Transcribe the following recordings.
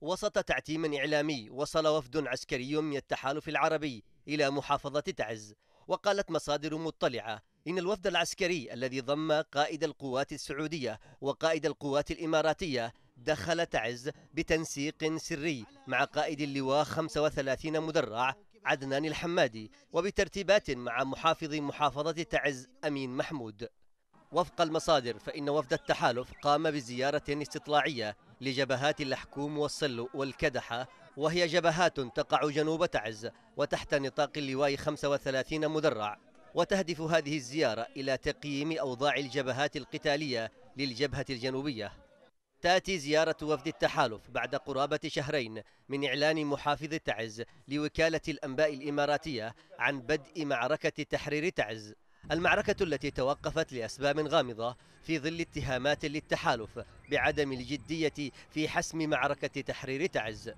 وسط تعتيم إعلامي وصل وفد عسكري من التحالف العربي إلى محافظة تعز وقالت مصادر مطلعة إن الوفد العسكري الذي ضم قائد القوات السعودية وقائد القوات الإماراتية دخل تعز بتنسيق سري مع قائد اللواء 35 مدرع عدنان الحمادي وبترتيبات مع محافظ محافظة تعز أمين محمود وفق المصادر فإن وفد التحالف قام بزيارة استطلاعية لجبهات الحكوم والصل والكدحة وهي جبهات تقع جنوب تعز وتحت نطاق اللواء 35 مدرع وتهدف هذه الزيارة إلى تقييم أوضاع الجبهات القتالية للجبهة الجنوبية تأتي زيارة وفد التحالف بعد قرابة شهرين من إعلان محافظ تعز لوكالة الأنباء الإماراتية عن بدء معركة تحرير تعز المعركة التي توقفت لأسباب غامضة في ظل اتهامات للتحالف بعدم الجدية في حسم معركة تحرير تعز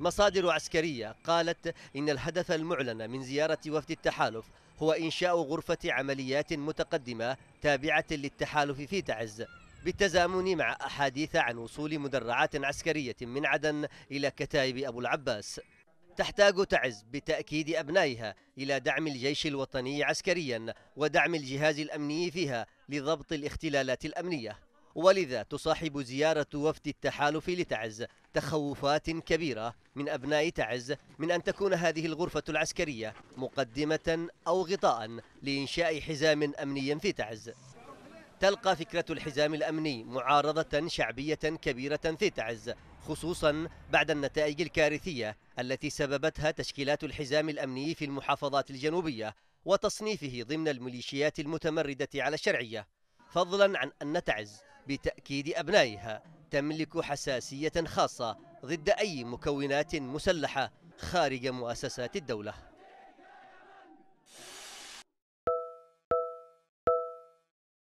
مصادر عسكرية قالت إن الهدف المعلن من زيارة وفد التحالف هو إنشاء غرفة عمليات متقدمة تابعة للتحالف في تعز بالتزامن مع أحاديث عن وصول مدرعات عسكرية من عدن إلى كتائب أبو العباس تحتاج تعز بتأكيد أبنائها إلى دعم الجيش الوطني عسكريا ودعم الجهاز الأمني فيها لضبط الاختلالات الأمنية ولذا تصاحب زيارة وفد التحالف لتعز تخوفات كبيرة من أبناء تعز من أن تكون هذه الغرفة العسكرية مقدمة أو غطاء لإنشاء حزام أمني في تعز تلقى فكرة الحزام الأمني معارضة شعبية كبيرة في تعز خصوصا بعد النتائج الكارثية التي سببتها تشكيلات الحزام الأمني في المحافظات الجنوبية وتصنيفه ضمن الميليشيات المتمردة على الشرعية فضلا عن أن تعز بتأكيد أبنائها تملك حساسية خاصة ضد أي مكونات مسلحة خارج مؤسسات الدولة